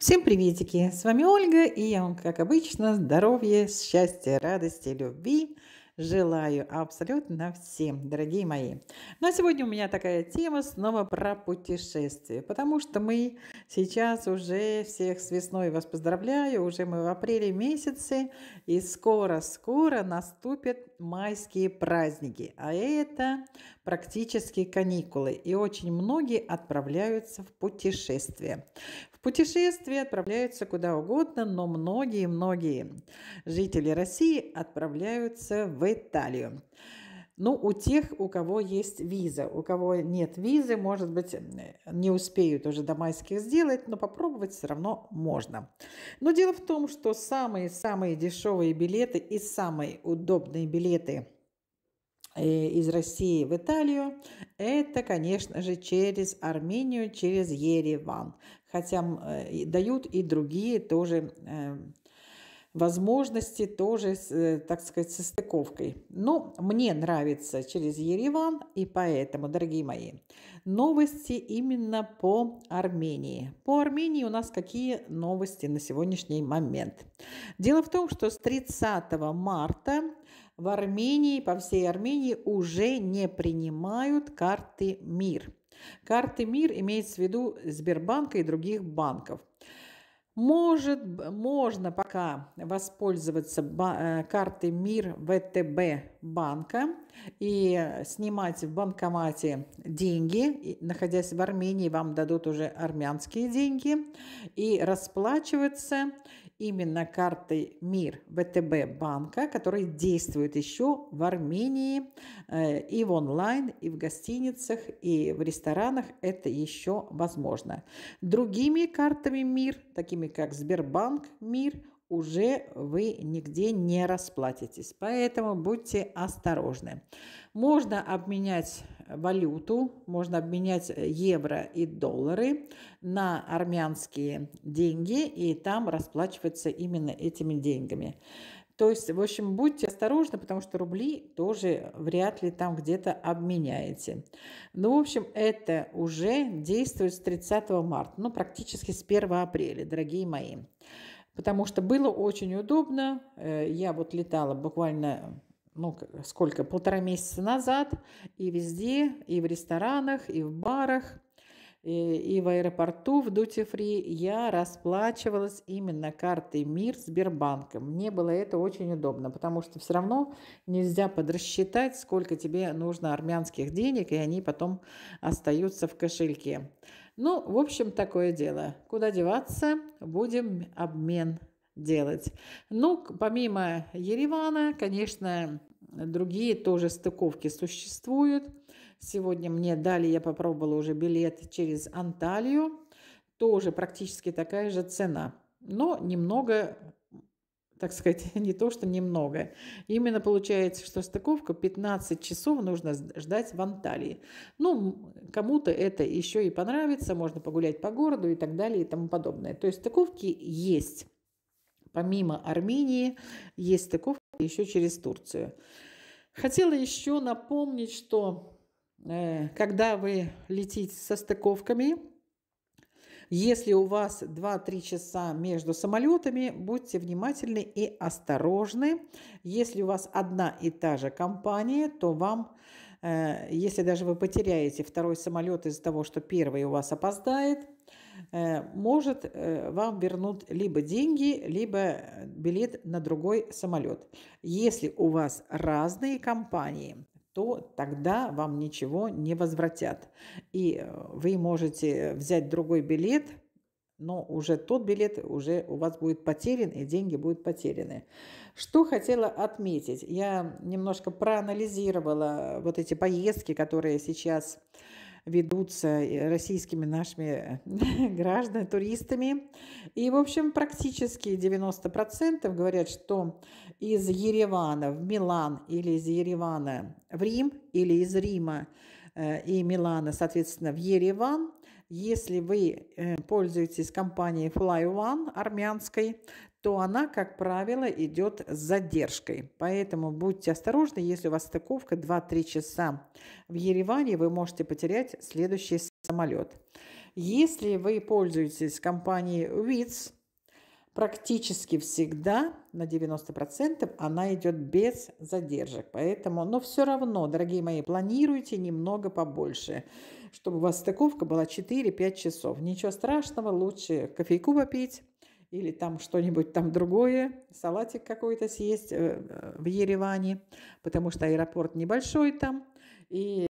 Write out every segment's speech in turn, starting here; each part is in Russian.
Всем приветики! С вами Ольга, и я вам, как обычно, здоровья, счастья, радости, любви желаю абсолютно всем, дорогие мои. Ну а сегодня у меня такая тема снова про путешествия, потому что мы сейчас уже всех с весной вас поздравляю, уже мы в апреле месяце, и скоро-скоро наступит майские праздники, а это практически каникулы, и очень многие отправляются в путешествие. В путешествие отправляются куда угодно, но многие-многие жители России отправляются в Италию. Ну, у тех, у кого есть виза, у кого нет визы, может быть, не успеют уже до майских сделать, но попробовать все равно можно. Но дело в том, что самые-самые дешевые билеты и самые удобные билеты э, – из России в Италию, это, конечно же, через Армению, через Ереван. Хотя э, дают и другие тоже э, возможности тоже, э, так сказать, со стыковкой. Но мне нравится через Ереван, и поэтому, дорогие мои, новости именно по Армении. По Армении у нас какие новости на сегодняшний момент? Дело в том, что с 30 марта в Армении, по всей Армении уже не принимают карты МИР. Карты МИР имеется в виду Сбербанка и других банков. Может, можно пока воспользоваться э, картой МИР ВТБ банка и снимать в банкомате деньги. находясь в Армении, вам дадут уже армянские деньги и расплачиваться именно картой МИР ВТБ банка, которые действуют еще в Армении э, и в онлайн, и в гостиницах, и в ресторанах это еще возможно. Другими картами МИР, такими как Сбербанк МИР, уже вы нигде не расплатитесь. Поэтому будьте осторожны. Можно обменять валюту, можно обменять э, евро и доллары на армянские деньги, и там расплачиваться именно этими деньгами. То есть, в общем, будьте осторожны, потому что рубли тоже вряд ли там где-то обменяете. Ну, в общем, это уже действует с 30 марта, ну, практически с 1 апреля, дорогие мои потому что было очень удобно. Э, я вот летала буквально ну, сколько, полтора месяца назад, и везде, и в ресторанах, и в барах, Э, и в аэропорту в Дути-Фри я расплачивалась именно картой МИР Сбербанка. Мне было это очень удобно, потому что все равно нельзя подрасчитать, сколько тебе нужно армянских денег, и они потом остаются в кошельке. Ну, в общем, такое дело. Куда деваться? Будем обмен делать. Ну, помимо Еревана, конечно, другие тоже стыковки существуют. Сегодня мне дали, я попробовала уже билет через Анталию. Тоже практически такая же цена, но немного так сказать, не то, что немного. Именно получается, что стыковка 15 часов нужно ждать в Анталии. Ну, кому-то это еще и понравится, можно погулять по городу и так далее и тому подобное. То есть стыковки есть. Помимо Армении есть стыковки еще через Турцию. Хотела еще напомнить, что Э, когда вы летите со стыковками, если у вас 2-3 часа между самолетами, будьте внимательны и осторожны. Если у вас одна и та же компания, то вам, э, если даже вы потеряете второй самолет из-за того, что первый у вас опоздает, э, может вам вернут либо деньги, либо билет на другой самолет. Если у вас разные компании, то тогда вам ничего не возвратят. И э, вы можете взять другой билет, но уже тот билет уже у вас будет потерян, и деньги будут потеряны. Что хотела отметить? Я немножко проанализировала э, вот эти поездки, которые сейчас э, ведутся э, российскими нашими э, гражданами, туристами. И, в общем, практически 90% говорят, что из Еревана в Милан или из Еревана в Рим или из Рима э, и Милана, соответственно, в Ереван. Если вы пользуетесь компанией FlyOne армянской, то она, как правило, идет с задержкой. Поэтому будьте осторожны, если у вас стыковка 2-3 часа в Ереване, вы можете потерять следующий самолет. Если вы пользуетесь компанией WITS, практически всегда на 90% она идет без задержек. Поэтому, но все равно, дорогие мои, планируйте немного побольше, чтобы у вас стыковка была 4-5 часов. Ничего страшного, лучше кофейку попить, или там что-нибудь там другое, салатик какой-то съесть э, э, в Ереване, потому что аэропорт небольшой там, и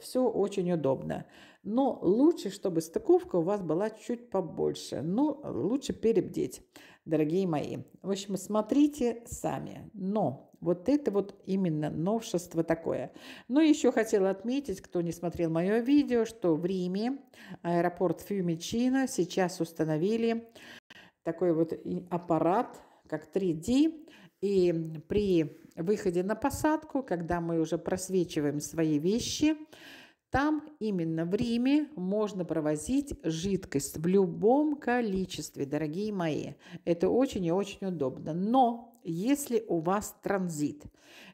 все очень удобно. Но лучше, чтобы стыковка у вас была чуть побольше. Но ну, лучше перебдеть, дорогие мои. В общем, смотрите сами. Но вот это вот именно новшество такое. Но еще хотела отметить, кто не смотрел мое видео, что в Риме аэропорт Фьюмичино сейчас установили такой вот аппарат, как 3D, и при выходе на посадку, когда мы уже просвечиваем свои вещи, там именно в Риме можно провозить жидкость в любом количестве, дорогие мои. Это очень и очень удобно. Но если у вас транзит,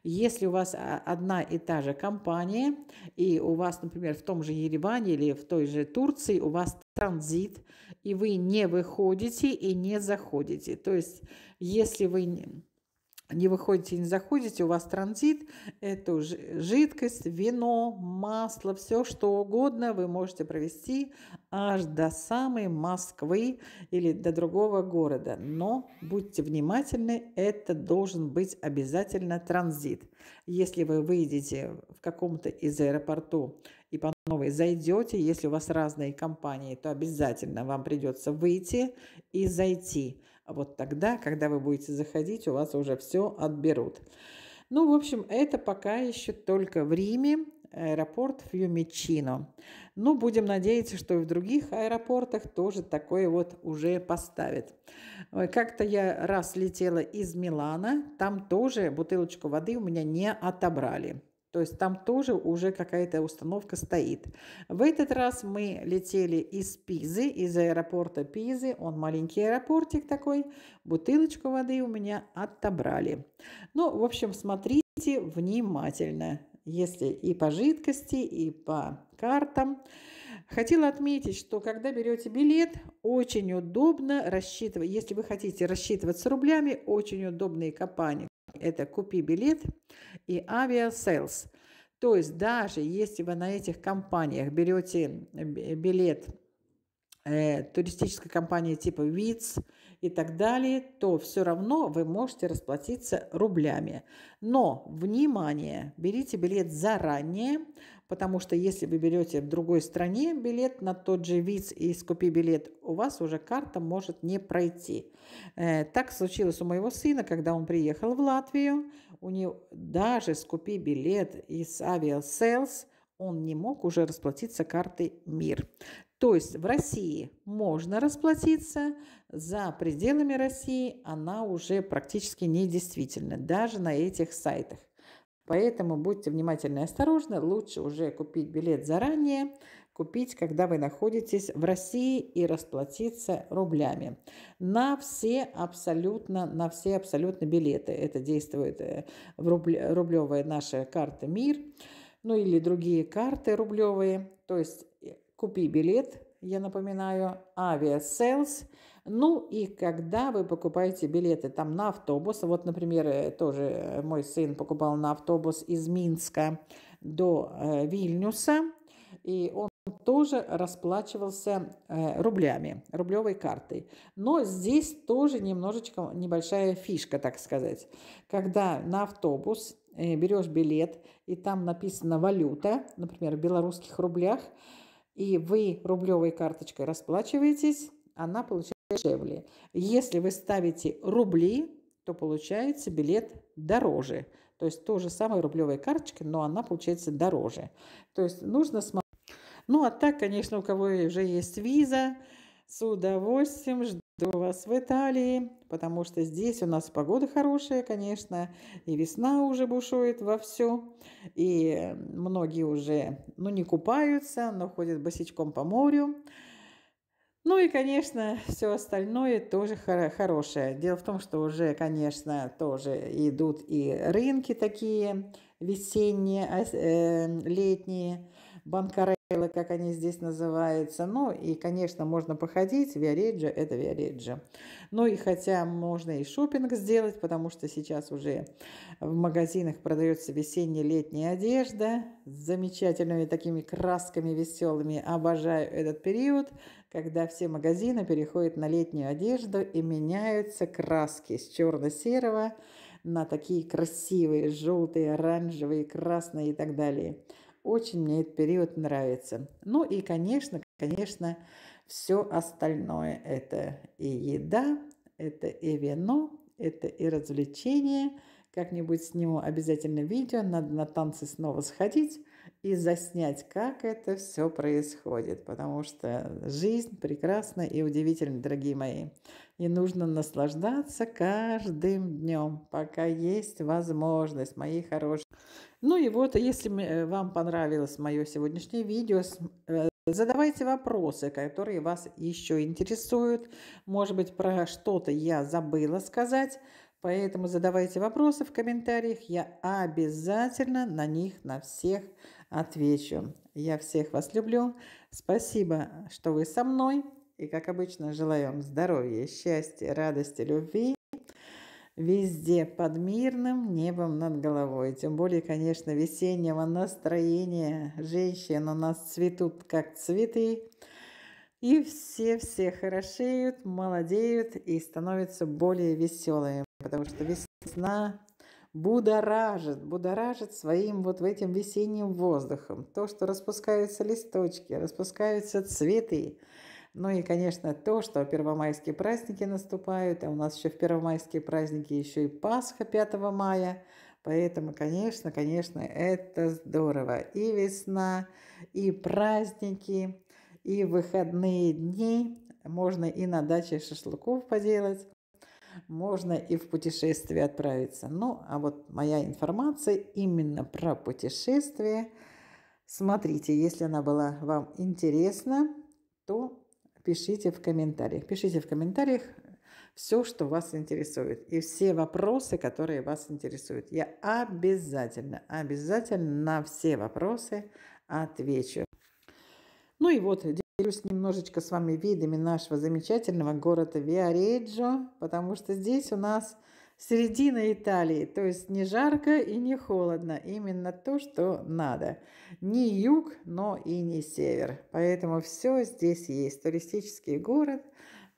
если у вас а, одна и та же компания, и у вас, например, в том же Ереване или в той же Турции у вас транзит, и вы не выходите и не заходите. То есть, если вы не выходите, не заходите, у вас транзит, эту жидкость, вино, масло, все что угодно вы можете провести аж до самой Москвы или до другого города. Но будьте внимательны, это должен быть обязательно транзит. Если вы выйдете в каком-то из аэропортов и по новой зайдете, если у вас разные компании, то обязательно вам придется выйти и зайти. А вот тогда, когда вы будете заходить, у вас уже все отберут. Ну, в общем, это пока еще только в Риме, аэропорт Фьюмичино. Ну, будем надеяться, что и в других аэропортах тоже такое вот уже поставят. Как-то я раз летела из Милана, там тоже бутылочку воды у меня не отобрали. То есть там тоже уже какая-то установка стоит. В этот раз мы летели из Пизы, из аэропорта Пизы. Он маленький аэропортик такой. Бутылочку воды у меня отобрали. Ну, в общем, смотрите внимательно. Если и по жидкости, и по картам. Хотела отметить, что когда берете билет, очень удобно рассчитывать. Если вы хотите рассчитывать с рублями, очень удобные копания это «Купи билет» и «Авиасейлс». То есть даже если вы на этих компаниях берете э, билет э, туристической компании типа ВИЦ – и так далее, то все равно вы можете расплатиться рублями. Но, внимание, берите билет заранее, потому что если вы берете в другой стране билет на тот же виз и скупи билет, у вас уже карта может не пройти. Э, так случилось у моего сына, когда он приехал в Латвию, у него даже скупи билет из авиасейлс, он не мог уже расплатиться картой МИР. То есть в России можно расплатиться, за пределами России она уже практически недействительна, даже на этих сайтах. Поэтому будьте внимательны и осторожны. Лучше уже купить билет заранее, купить, когда вы находитесь в России и расплатиться рублями. На все абсолютно, на все абсолютно билеты. Это действует э, в рубль, рублевая наша карта «Мир», ну или другие карты рублевые. То есть купи билет, я напоминаю, авиаселс. Ну и когда вы покупаете билеты там на автобус, вот, например, э, тоже э, мой сын покупал на автобус из Минска до э, Вильнюса, и он тоже расплачивался э, рублями, рублевой картой. Но здесь тоже немножечко небольшая фишка, так сказать. Когда на автобус э, берешь билет, и там написана валюта, например, в белорусских рублях, и вы рублевой карточкой расплачиваетесь, она получается дешевле. Если вы ставите рубли, то получается билет дороже. То есть то же самое рублевой карточкой, но она получается дороже. То есть нужно смотреть. Ну а так, конечно, у кого уже есть виза, с удовольствием жду. Жду вас в Италии, потому что здесь у нас погода хорошая, конечно, и весна уже бушует вовсю, и многие уже, ну, не купаются, но ходят босичком по морю. Ну и, конечно, все остальное тоже хор- хорошее. Дело в том, что уже, конечно, тоже идут и рынки такие весенние, а, э, летние, банкары как они здесь называются. Ну и, конечно, можно походить, Виареджа – это Виареджа. Ну и хотя можно и шопинг сделать, потому что сейчас уже в магазинах продается весенне-летняя одежда с замечательными такими красками веселыми. Обожаю этот период, когда все магазины переходят на летнюю одежду и меняются краски с черно-серого на такие красивые, желтые, оранжевые, красные и так далее. Очень мне этот период нравится. Ну и, конечно, конечно, все остальное. Это и еда, это и вино, это и развлечения. Как-нибудь сниму обязательно видео, надо на танцы снова сходить и заснять, как это все происходит, потому что жизнь прекрасна и удивительна, дорогие мои. И нужно наслаждаться каждым днем, пока есть возможность, мои хорошие. Ну и вот, если э, вам понравилось мое сегодняшнее видео, э, Задавайте вопросы, которые вас еще интересуют. Может быть, про что-то я забыла сказать. Поэтому задавайте вопросы в комментариях, я обязательно на них, на всех отвечу. Я всех вас люблю. Спасибо, что вы со мной. И, как обычно, желаю вам здоровья, счастья, радости, любви. Везде под мирным небом над головой. Тем более, конечно, весеннего настроения. Женщин у нас цветут, как цветы. И все-все хорошеют, молодеют и становятся более веселыми потому что весна будоражит, будоражит своим вот в этим весенним воздухом. То, что распускаются листочки, распускаются цветы. Ну и, конечно, то, что первомайские праздники наступают, а у нас еще в первомайские праздники еще и Пасха 5 мая, Поэтому, конечно, конечно, это здорово. И весна, и праздники, и выходные дни. Можно и на даче шашлыков поделать, можно и в путешествие отправиться. Ну, а вот моя информация именно про путешествие. Смотрите, если она была вам интересна, то пишите в комментариях. Пишите в комментариях все, что вас интересует, и все вопросы, которые вас интересуют. Я обязательно, обязательно на все вопросы отвечу. Ну и вот, поделюсь немножечко с вами видами нашего замечательного города Виареджо, потому что здесь у нас середина Италии, то есть не жарко и не холодно, именно то, что надо. Не юг, но и не север. Поэтому все здесь есть. Туристический город,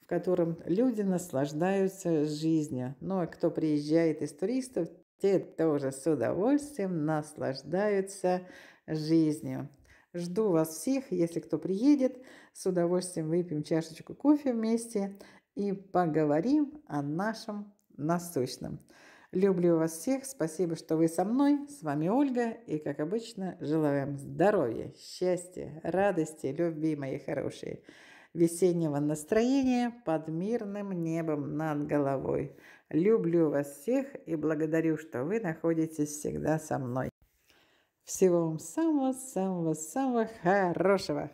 в котором люди наслаждаются жизнью. Ну а кто приезжает из туристов, те тоже с удовольствием наслаждаются жизнью. Жду вас всех, если кто приедет, с удовольствием выпьем чашечку кофе вместе и поговорим о нашем насущном. Люблю вас всех, спасибо, что вы со мной. С вами Ольга, и, как обычно, желаю вам здоровья, счастья, радости, любви, мои хорошие, весеннего настроения под мирным небом над головой. Люблю вас всех и благодарю, что вы находитесь всегда со мной. Всего вам самого-самого-самого хорошего!